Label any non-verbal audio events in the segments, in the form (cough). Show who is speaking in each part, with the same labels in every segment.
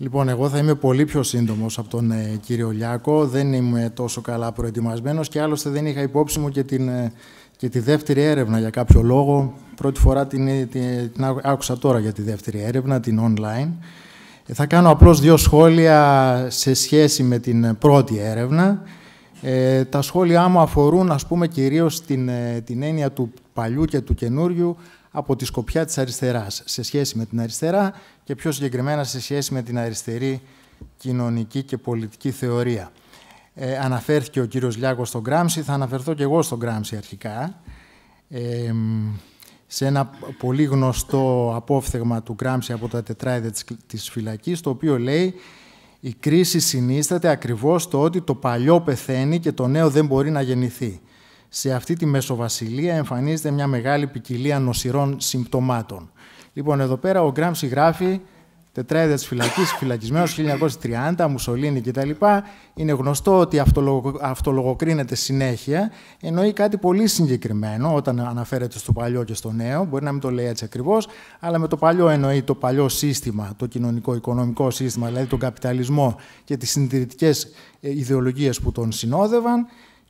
Speaker 1: Λοιπόν, εγώ θα είμαι πολύ πιο σύντομος από τον ε, κύριο Λιάκο. Δεν είμαι τόσο καλά προετοιμασμένος και άλλωστε δεν είχα υπόψη μου και, την, ε, και τη δεύτερη έρευνα για κάποιο λόγο. Πρώτη φορά την, ε, άκουσα τώρα για τη δεύτερη έρευνα, την online. θα κάνω απλώς δύο σχόλια σε σχέση με την πρώτη έρευνα. τα σχόλιά μου αφορούν, ας πούμε, κυρίως την έννοια του παλιού και του καινούριου, από τη σκοπιά της αριστεράς σε σχέση με την αριστερά και πιο συγκεκριμένα σε σχέση με την αριστερή κοινωνική και πολιτική θεωρία. Ε, αναφέρθηκε ο κύριος Λιάκος στον Γκράμψη, θα αναφερθώ και εγώ στον Γκράμψη αρχικά. Ε, σε ένα πολύ γνωστό απόφθεγμα του Γκράμψη από τα τετράιδα της φυλακής, το οποίο λέει «Η κρίση συνίσταται ακριβώς το ότι το παλιό πεθαίνει και το νέο δεν μπορεί να γεννηθεί» σε αυτή τη Μεσοβασιλεία εμφανίζεται μια μεγάλη ποικιλία νοσηρών συμπτωμάτων. Λοιπόν, εδώ πέρα ο Γκράμψη γράφει τετράδια τη φυλακής, φυλακισμένος 1930, Μουσολίνη κτλ. Είναι γνωστό ότι αυτολογοκρίνεται συνέχεια. Εννοεί κάτι πολύ συγκεκριμένο όταν αναφέρεται στο παλιό και στο νέο. Μπορεί να μην το λέει έτσι ακριβώς, αλλά με το παλιό εννοεί το παλιό σύστημα, το κοινωνικό-οικονομικό σύστημα, δηλαδή τον καπιταλισμό και τις συντηρητικές ε, ιδεολογίες που τον συνόδευαν.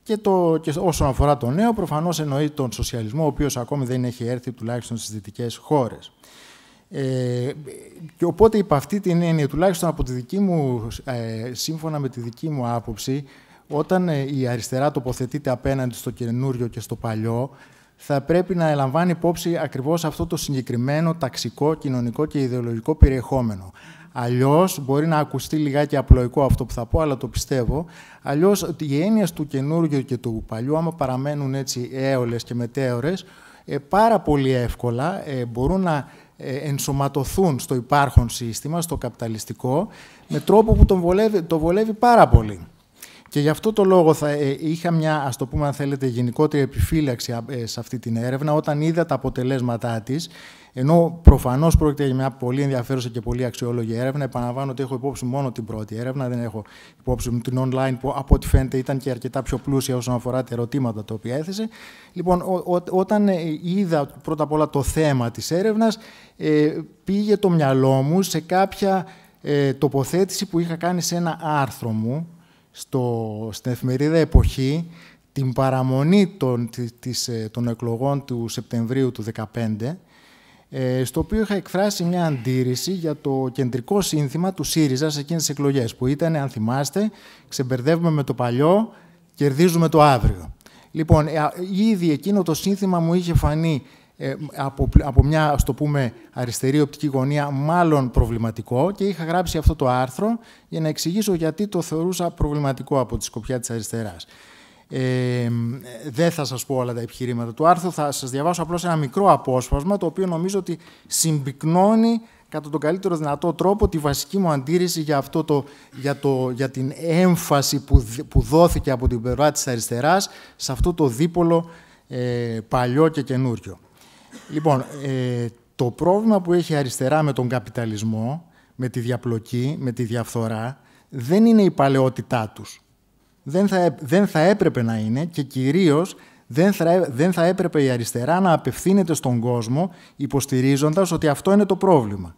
Speaker 1: Και, το, και όσον αφορά το νέο, προφανώς εννοεί τον σοσιαλισμό, ο οποίος ακόμη δεν έχει έρθει τουλάχιστον στις δυτικές χώρες. Ε, και οπότε υπ' αυτή την έννοια, τουλάχιστον από τη δική μου, ε, σύμφωνα με τη δική μου άποψη, όταν ε, η αριστερά τοποθετείται απέναντι στο καινούριο και στο παλιό, θα πρέπει να λαμβάνει υπόψη ακριβώς αυτό το συγκεκριμένο ταξικό, κοινωνικό και ιδεολογικό περιεχόμενο. Αλλιώς, μπορεί να ακουστεί λιγάκι απλοϊκό αυτό που θα πω, αλλά το πιστεύω. Αλλιώς, οι έννοιες του καινούργιου και του παλιού, άμα παραμένουν έτσι έολες και μετέωρες, ε, πάρα πολύ εύκολα ε, μπορούν να ε, ενσωματωθούν στο υπάρχον σύστημα, στο καπιταλιστικό, με τρόπο που τον βολεύει, το βολεύει πάρα πολύ. Και γι' αυτό το λόγο θα, ε, είχα μια, ας το πούμε αν θέλετε, γενικότερη επιφύλαξη ε, σε αυτή την έρευνα όταν είδα τα αποτελέσματά της, ενώ προφανώς πρόκειται για μια πολύ ενδιαφέρουσα και πολύ αξιόλογη έρευνα. Επαναλαμβάνω ότι έχω υπόψη μόνο την πρώτη έρευνα, δεν έχω υπόψη μου την online που από ό,τι φαίνεται ήταν και αρκετά πιο πλούσια όσον αφορά τα ερωτήματα τα οποία έθεσε. Λοιπόν, όταν ε, είδα πρώτα απ' όλα το θέμα της έρευνας, πήγε το μυαλό μου σε κάποια τοποθέτηση που είχα κάνει σε ένα άρθρο μου στο, στην εφημερίδα Εποχή την παραμονή των, της, ε, των εκλογών του Σεπτεμβρίου του 2015, ε, στο οποίο είχα εκφράσει μια αντίρρηση για το κεντρικό σύνθημα του ΣΥΡΙΖΑ σε εκείνες τις εκλογές, που ήταν, αν θυμάστε, ξεμπερδεύουμε με το παλιό, κερδίζουμε το αύριο. Λοιπόν, ε, ήδη εκείνο το σύνθημα μου είχε φανεί ε, από, από μια, πούμε, αριστερή οπτική γωνία, μάλλον προβληματικό και είχα γράψει αυτό το άρθρο για να εξηγήσω γιατί το θεωρούσα προβληματικό από τη σκοπιά της αριστεράς. Ε, δεν θα σας πω όλα τα επιχειρήματα του άρθρου, θα σας διαβάσω απλώς ένα μικρό απόσπασμα, το οποίο νομίζω ότι συμπυκνώνει κατά τον καλύτερο δυνατό τρόπο τη βασική μου αντίρρηση για, αυτό το, για, το, για την έμφαση που, που δόθηκε από την πλευρά της αριστεράς σε αυτό το δίπολο ε, παλιό και καινούριο. Λοιπόν, ε, το πρόβλημα που έχει αριστερά με τον καπιταλισμό, με τη διαπλοκή, με τη διαφθορά, δεν είναι η παλαιότητά τους. Δεν θα, δεν θα έπρεπε να είναι και κυρίως δεν θα, δεν θα έπρεπε η αριστερά να απευθύνεται στον κόσμο υποστηρίζοντας ότι αυτό είναι το πρόβλημα.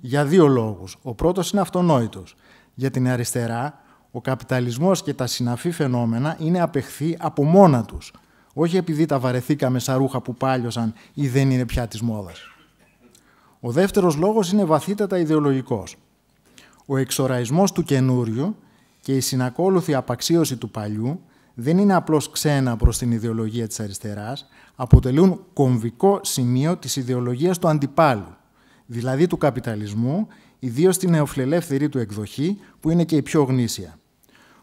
Speaker 1: Για δύο λόγους. Ο πρώτος είναι αυτονόητος. Για την αριστερά, ο καπιταλισμός και τα συναφή φαινόμενα είναι απεχθή από μόνα τους. Όχι επειδή τα βαρεθήκαμε σαν ρούχα που πάλιωσαν ή δεν είναι πια της μόδας. Ο δεύτερος λόγος είναι βαθύτατα ιδεολογικός. Ο εξοραϊσμός του καινούριου και η συνακόλουθη απαξίωση του παλιού δεν είναι απλώς ξένα προς την ιδεολογία της αριστεράς, αποτελούν κομβικό σημείο της ιδεολογίας του αντιπάλου, δηλαδή του καπιταλισμού, ιδίως στην νεοφιλελεύθερη του εκδοχή, που είναι και η πιο γνήσια.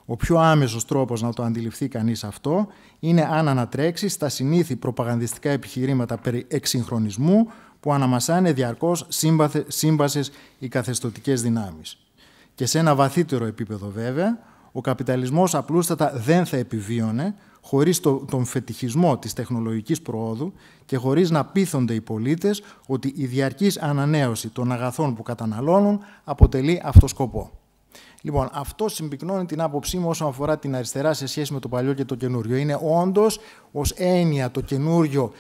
Speaker 1: Ο πιο άμεσος τρόπος να το αντιληφθεί κανείς αυτό είναι αν ανατρέξει στα συνήθη προπαγανδιστικά επιχειρήματα περί εξυγχρονισμού που αναμασάνε διαρκώς σύμβασες οι καθεστωτικές δυνάμεις. Και σε ένα βαθύτερο επίπεδο βέβαια, ο καπιταλισμός απλούστατα δεν θα επιβίωνε χωρίς τον φετιχισμό της τεχνολογικής προόδου και χωρίς να πείθονται οι πολίτες ότι η διαρκής ανανέωση των αγαθών που καταναλώνουν αποτελεί αυτό σκοπό. Λοιπόν, αυτό συμπυκνώνει την άποψή μου όσον αφορά την αριστερά σε σχέση με το παλιό και το καινούριο. Είναι όντως ως έννοια το καινούριο,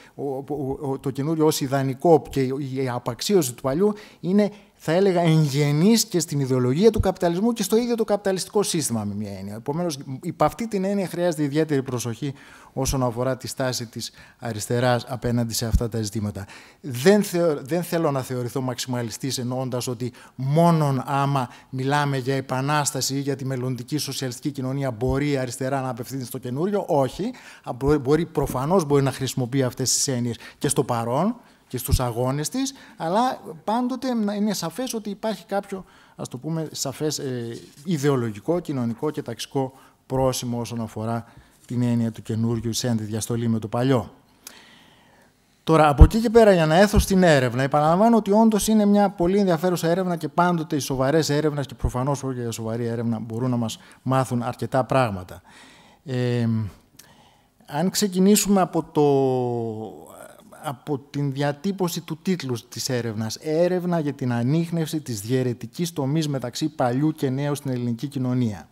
Speaker 1: το καινούριο ω ιδανικό και η απαξίωση του παλιού είναι θα έλεγα, εγγενής και στην ιδεολογία του καπιταλισμού και στο ίδιο το καπιταλιστικό σύστημα, με μια έννοια. Επομένως, υπ' αυτή την έννοια χρειάζεται ιδιαίτερη προσοχή όσον αφορά τη στάση της αριστεράς απέναντι σε αυτά τα ζητήματα. Δεν, δεν θέλω να θεωρηθώ μαξιμαλιστής εννοώντας ότι μόνον άμα μιλάμε για επανάσταση ή για τη μελλοντική σοσιαλιστική κοινωνία μπορεί η αριστερά να απευθύνει στο καινούριο. Όχι. Μπορεί, προφανώς μπορεί να χρησιμοποιεί αυτές τις έννοιες και στο παρόν και στους αγώνες της, αλλά πάντοτε είναι σαφές ότι υπάρχει κάποιο, ας το πούμε, σαφές ε, ιδεολογικό, κοινωνικό και ταξικό πρόσημο όσον αφορά την έννοια του καινούριου σε αντιδιαστολή με το παλιό. Τώρα, από εκεί και πέρα, για να έρθω στην έρευνα, επαναλαμβάνω ότι όντως είναι μια πολύ ενδιαφέρουσα έρευνα και πάντοτε οι σοβαρές έρευνες και προφανώς όχι για σοβαρή έρευνα μπορούν να μας μάθουν αρκετά πράγματα. Ε, αν ξεκινήσουμε από το από την διατύπωση του τίτλους της έρευνας. Έρευνα για την ανείχνευση της διαιρετικής τομής μεταξύ παλιού και νέου στην ελληνική κοινωνία.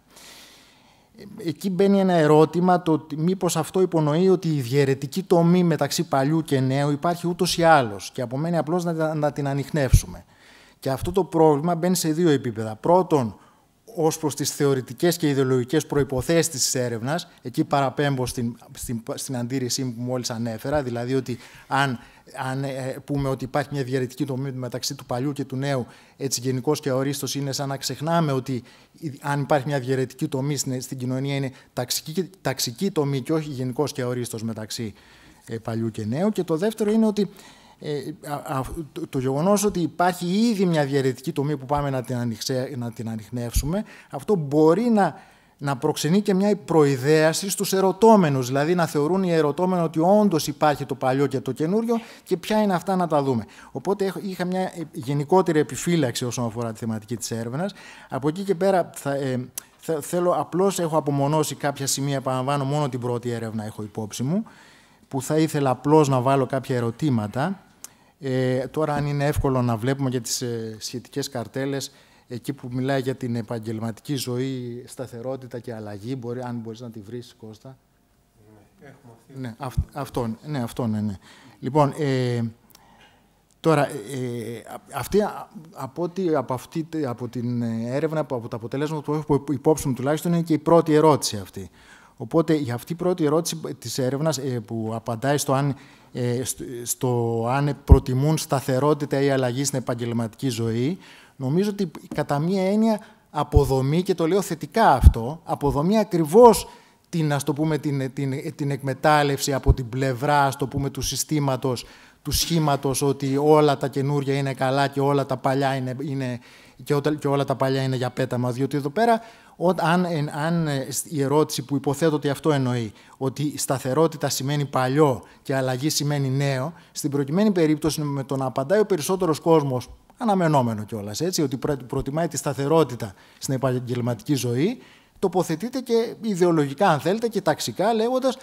Speaker 1: Εκεί μπαίνει ένα ερώτημα, το ότι μήπως αυτό υπονοεί ότι η διαιρετική τομή μεταξύ παλιού και νέου υπάρχει ούτως ή άλλως και απομένει απλώς να, την ανιχνεύσουμε. Και αυτό το πρόβλημα μπαίνει σε δύο επίπεδα. Πρώτον, ως προς τις θεωρητικές και ιδεολογικές προποθέσει της έρευνας. Εκεί παραπέμπω στην, στην, αντίρρησή μου που μόλις ανέφερα, δηλαδή ότι αν, αν ε, πούμε ότι υπάρχει μια διαρρετική τομή μεταξύ του παλιού και του νέου, έτσι γενικώς και ορίστο είναι σαν να ξεχνάμε ότι αν υπάρχει μια διαρρετική τομή στην, κοινωνία είναι ταξική, ταξική τομή και όχι γενικώς και ορίστο μεταξύ ε, παλιού και νέου. Και το δεύτερο είναι ότι ε, το γεγονός ότι υπάρχει ήδη μια διαρρετική τομή που πάμε να την, ανοιξε, ανοιχνεύσουμε, αυτό μπορεί να, να προξενεί και μια προειδέαση στους ερωτώμενους, δηλαδή να θεωρούν οι ερωτώμενοι ότι όντως υπάρχει το παλιό και το καινούριο και ποια είναι αυτά να τα δούμε. Οπότε είχα μια ε, γενικότερη επιφύλαξη όσον αφορά τη θεματική της έρευνας. Από εκεί και πέρα θα, ε, θέλω απλώς έχω απομονώσει κάποια σημεία, επαναλαμβάνω μόνο την πρώτη έρευνα έχω υπόψη μου, που θα ήθελα απλώς να βάλω κάποια ερωτήματα ε, τώρα, αν είναι εύκολο να βλέπουμε για τις ε, σχετικές καρτέλες, εκεί που μιλάει για την επαγγελματική ζωή, σταθερότητα και αλλαγή, μπορεί, αν μπορείς να τη βρεις, Κώστα. Ναι, έχουμε Ναι, αυ, αυτό, ναι, αυτό, ναι, ναι. Λοιπόν, ε, Τώρα, ε, αυτή, από, από, αυτή, από την έρευνα, από τα αποτελέσματα που έχω υπόψη μου τουλάχιστον, είναι και η πρώτη ερώτηση αυτή. Οπότε για αυτή η πρώτη ερώτηση της έρευνας ε, που απαντάει στο αν, ε, ε, στο αν προτιμούν σταθερότητα ή αλλαγή στην επαγγελματική ζωή, νομίζω ότι κατά μία έννοια αποδομή, και το λέω θετικά αυτό, αποδομεί ακριβώς την, ας το την, την, την εκμετάλλευση από την πλευρά πούμε, του συστήματος, του σχήματος ότι όλα τα καινούργια είναι καλά και όλα τα παλιά είναι, είναι, και, όλα τα παλιά είναι για πέταμα, διότι εδώ πέρα Ό, αν, αν ε, η ερώτηση που υποθέτω ότι αυτό εννοεί, ότι σταθερότητα σημαίνει παλιό και αλλαγή σημαίνει νέο, στην προκειμένη περίπτωση με το να απαντάει ο περισσότερος κόσμος, αναμενόμενο κιόλας, έτσι, ότι προτιμάει τη σταθερότητα στην επαγγελματική ζωή, τοποθετείται και ιδεολογικά, αν θέλετε, και ταξικά, λέγοντας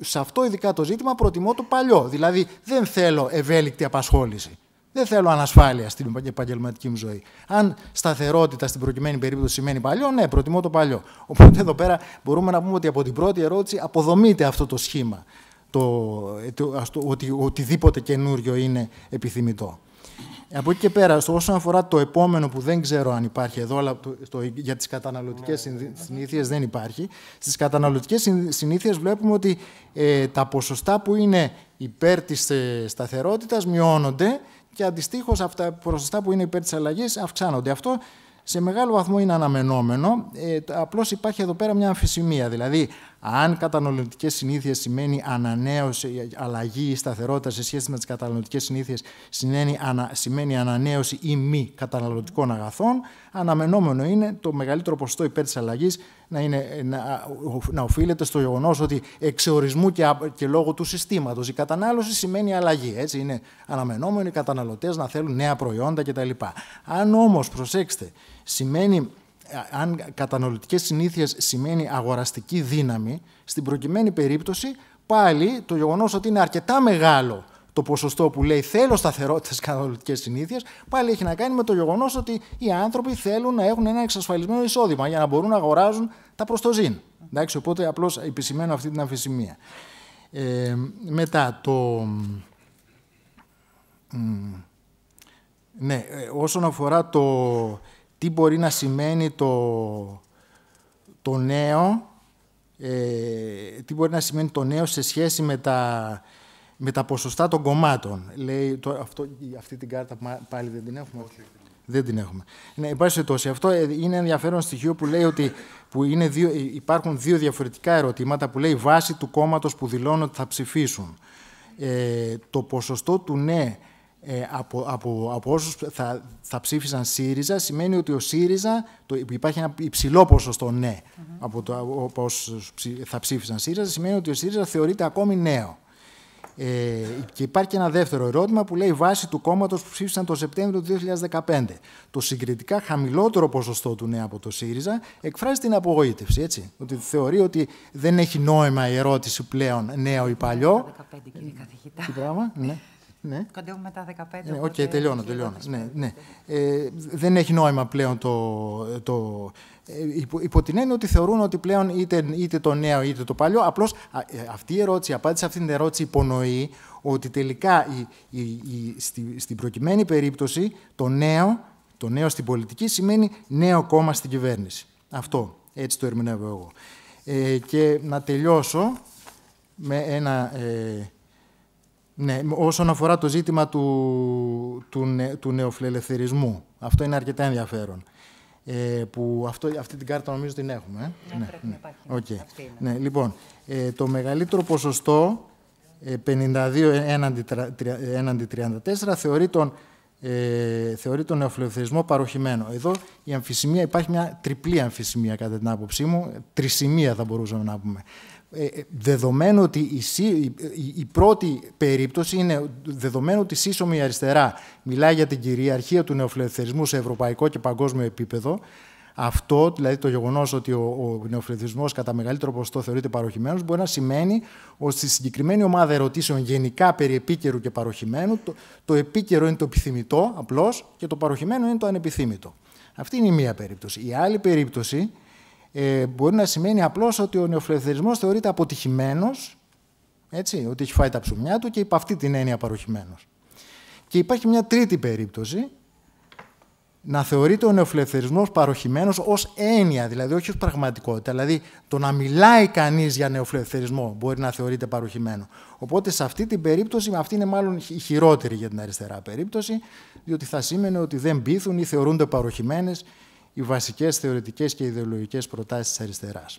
Speaker 1: σε αυτό ειδικά το ζήτημα προτιμώ το παλιό. Δηλαδή, δεν θέλω ευέλικτη απασχόληση. Δεν θέλω ανασφάλεια στην επαγγελματική μου ζωή. Αν σταθερότητα στην προκειμένη περίπτωση σημαίνει παλιό, ναι, προτιμώ το παλιό. (laughs) Οπότε εδώ πέρα μπορούμε να πούμε ότι από την πρώτη ερώτηση αποδομείται αυτό το σχήμα. Το, ε, το, ότι οτιδήποτε καινούριο είναι επιθυμητό. Από εκεί και πέρα, όσον αφορά το επόμενο που δεν ξέρω αν υπάρχει εδώ, αλλά το, για τις καταναλωτικές ναι. συνήθειες δεν υπάρχει, στις καταναλωτικές συνήθειες βλέπουμε ότι ε, τα ποσοστά που είναι υπέρ της ε, σταθερότητας μειώνονται και αντιστοίχως αυτά ποσοστά που είναι υπέρ της αλλαγής αυξάνονται. Αυτό σε μεγάλο βαθμό είναι αναμενόμενο. Ε, Απλώς υπάρχει εδώ πέρα μια αμφισημία. Δηλαδή, αν καταναλωτικές συνήθειες σημαίνει ανανέωση, αλλαγή ή σταθερότητα σε σχέση με τις καταναλωτικές συνήθειες, σημαίνει, ανα, σημαίνει ανανέωση ή μη καταναλωτικών αγαθών, αναμενόμενο είναι το μεγαλύτερο ποσοστό υπέρ της αλλαγής να, να, να οφείλεται στο γεγονός ότι εξ και, και λόγω του συστήματος η κατανάλωση σημαίνει αλλαγή. Έτσι, είναι αναμενόμενο οι καταναλωτές να θέλουν νέα προϊόντα κτλ. Αν όμως, προσέξτε, σημαίνει αν καταναλωτικές συνήθειες σημαίνει αγοραστική δύναμη, στην προκειμένη περίπτωση πάλι το γεγονός ότι είναι αρκετά μεγάλο το ποσοστό που λέει θέλω σταθερότητα στι καταναλωτικέ συνήθειες, πάλι έχει να κάνει με το γεγονός ότι οι άνθρωποι θέλουν να έχουν ένα εξασφαλισμένο εισόδημα για να μπορούν να αγοράζουν τα ζήν. Εντάξει, οπότε απλώς επισημαίνω αυτή την αμφισημία. Ε, μετά το. Ναι, ε, όσον αφορά το, τι μπορεί να σημαίνει το, το νέο, ε, τι μπορεί να σημαίνει το νέο σε σχέση με τα, με τα ποσοστά των κομμάτων. Λέει, το, αυτό, αυτή την κάρτα πάλι δεν την έχουμε. Δεν την έχουμε. Ναι, υπάρχει τόση. Αυτό ε, είναι ενδιαφέρον στοιχείο που λέει ότι που είναι δύο, ε, υπάρχουν δύο διαφορετικά ερωτήματα που λέει βάση του κόμματος που δηλώνουν ότι θα ψηφίσουν. Ε, το ποσοστό του ναι ε, από, από, από όσους θα, θα ψήφισαν ΣΥΡΙΖΑ σημαίνει ότι ο ΣΥΡΙΖΑ, το, υπάρχει ένα υψηλό ποσοστό ναι mm από, το, από όσους θα ψήφισαν ΣΥΡΙΖΑ, σημαίνει ότι ο ΣΥΡΙΖΑ θεωρείται ακόμη νέο. Ε, και υπάρχει και ένα δεύτερο ερώτημα που λέει βάση του κόμματος που ψήφισαν το Σεπτέμβριο του 2015. Το συγκριτικά χαμηλότερο ποσοστό του ναι από το ΣΥΡΙΖΑ εκφράζει την απογοήτευση, έτσι. Ότι θεωρεί ότι δεν έχει νόημα η ερώτηση πλέον νέο ή παλιό. 15 κύριε καθηγητά. Τι πράγμα, ναι. Ναι. Κοντεύουμε μετά 15. Ναι, okay, τελειώνω, τελειώνω. Ναι, ναι. Ε, δεν έχει νόημα πλέον το... το ε, υπό, την έννοια ότι θεωρούν ότι πλέον είτε, είτε το νέο είτε το παλιό. Απλώς ε, αυτή η ερώτηση, η απάντηση σε αυτήν την ερώτηση υπονοεί ότι τελικά η, η, στη, στην προκειμένη περίπτωση το νέο, το νέο στην πολιτική σημαίνει νέο κόμμα στην κυβέρνηση. Αυτό, έτσι το ερμηνεύω εγώ. Ε, και να τελειώσω με ένα... Ε, ναι, όσον αφορά το ζήτημα του, του, του νεοφιλελευθερισμού. Αυτό είναι αρκετά ενδιαφέρον. Ε, που αυτό, αυτή την κάρτα νομίζω την έχουμε. Ε. Ναι, πρέπει ναι. να υπάρχει. Okay. Ναι, λοιπόν, ε, το μεγαλύτερο ποσοστό, 52 ε, έναντι, 34, θεωρεί τον, θεωρεί τον νεοφιλελευθερισμό παροχημένο. Εδώ η υπάρχει μια τριπλή αμφισημία κατά την άποψή μου, τρισημία θα μπορούσαμε να πούμε. Ε, ε, δεδομένου ότι η, η, πρώτη περίπτωση είναι δεδομένου ότι η σύσσωμη αριστερά μιλάει για την κυριαρχία του νεοφιλελευθερισμού σε ευρωπαϊκό και παγκόσμιο επίπεδο, αυτό, δηλαδή το γεγονός ότι ο, ο νεοφιλελευθερισμός κατά μεγαλύτερο ποσοστό θεωρείται παροχημένος, μπορεί να σημαίνει ότι στη συγκεκριμένη ομάδα ερωτήσεων γενικά περί επίκαιρου και παροχημένου, το, το επίκαιρο είναι το επιθυμητό απλώς και το παροχημένο είναι το ανεπιθύμητο. Αυτή είναι η μία περίπτωση. Η άλλη περίπτωση ε, μπορεί να σημαίνει απλώς ότι ο νεοφιλελευθερισμός θεωρείται αποτυχημένος, έτσι, ότι έχει φάει τα ψωμιά του και υπ' αυτή την έννοια παροχημένος. Και υπάρχει μια τρίτη περίπτωση, να θεωρείται ο νεοφιλελευθερισμός παροχημένος ως έννοια, δηλαδή όχι ως πραγματικότητα. Δηλαδή το να μιλάει κανείς για νεοφιλελευθερισμό μπορεί να θεωρείται παροχημένο. Οπότε σε αυτή την περίπτωση, αυτή είναι μάλλον η χειρότερη για την αριστερά περίπτωση, διότι θα σήμαινε ότι δεν πείθουν ή θεωρούνται παροχημένες οι βασικές θεωρητικές και ιδεολογικές προτάσεις της αριστεράς.